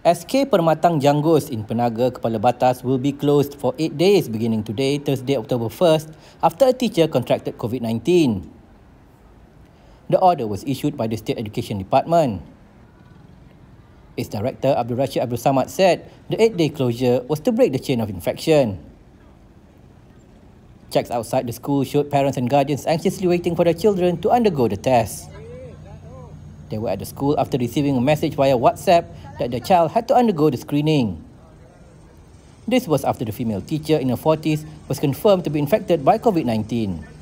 SK Permatang Janggus in Penaga Kepala Batas will be closed for 8 days beginning today, Thursday, October 1st, after a teacher contracted COVID-19. The order was issued by the State Education Department. Its director, Abdul Rashid Abdul Samad, said the 8-day closure was to break the chain of infection. Checks outside the school showed parents and guardians anxiously waiting for their children to undergo the test. They were at the school after receiving a message via WhatsApp that the child had to undergo the screening. This was after the female teacher in her 40s was confirmed to be infected by COVID-19.